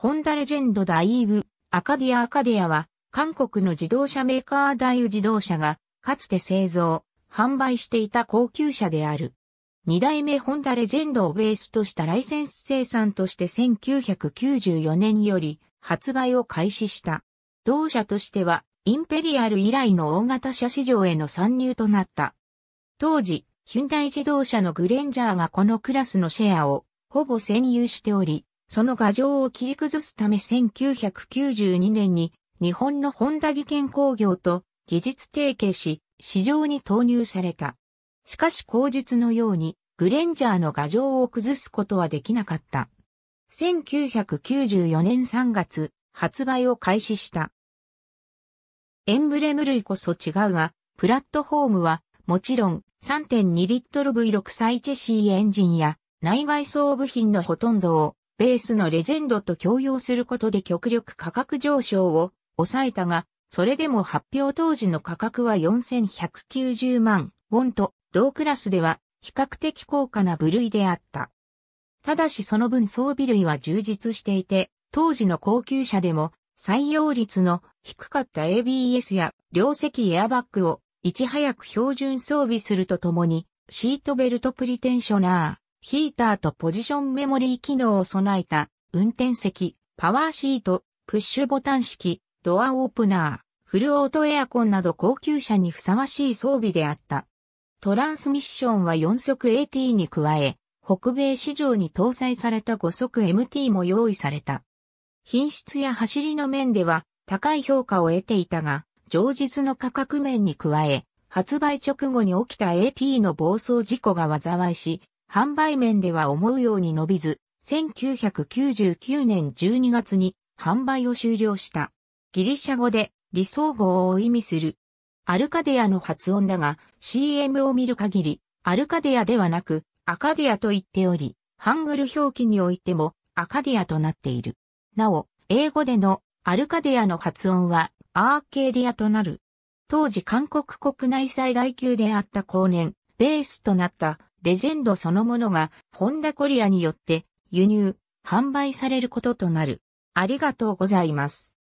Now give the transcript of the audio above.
ホンダレジェンドダイーブ、アカディアアカディアは、韓国の自動車メーカーダイウ自動車が、かつて製造、販売していた高級車である。二代目ホンダレジェンドをベースとしたライセンス生産として1994年より発売を開始した。同社としては、インペリアル以来の大型車市場への参入となった。当時、ヒュンダイ自動車のグレンジャーがこのクラスのシェアをほぼ占有しており、その画像を切り崩すため1992年に日本の本田技研工業と技術提携し、市場に投入された。しかし後日のように、グレンジャーの画像を崩すことはできなかった。1994年3月、発売を開始した。エンブレム類こそ違うが、プラットフォームは、もちろん3.2リットル V6 サイチェシーエンジンや内外装部品のほとんどをベースのレジェンドと共用することで極力価格上昇を抑えたが、それでも発表当時の価格は4190万ウォンと、同クラスでは比較的高価な部類であった。ただしその分装備類は充実していて、当時の高級車でも採用率の低かった ABS や両席エアバッグをいち早く標準装備するとともに、シートベルトプリテンショナー、ヒーターとポジションメモリー機能を備えた、運転席、パワーシート、プッシュボタン式、ドアオープナー、フルオートエアコンなど高級車にふさわしい装備であった。トランスミッションは4速 AT に加え、北米市場に搭載された5速 MT も用意された。品質や走りの面では高い評価を得ていたが、上日の価格面に加え、発売直後に起きた AT の暴走事故が災いし、販売面では思うように伸びず、1999年12月に販売を終了した。ギリシャ語で理想号を意味する。アルカデアの発音だが、CM を見る限り、アルカデアではなく、アカデアと言っており、ハングル表記においても、アカデアとなっている。なお、英語でのアルカデアの発音は、アーケーディアとなる。当時韓国国内最大級であった後年、ベースとなったレジェンドそのものがホンダコリアによって輸入、販売されることとなる。ありがとうございます。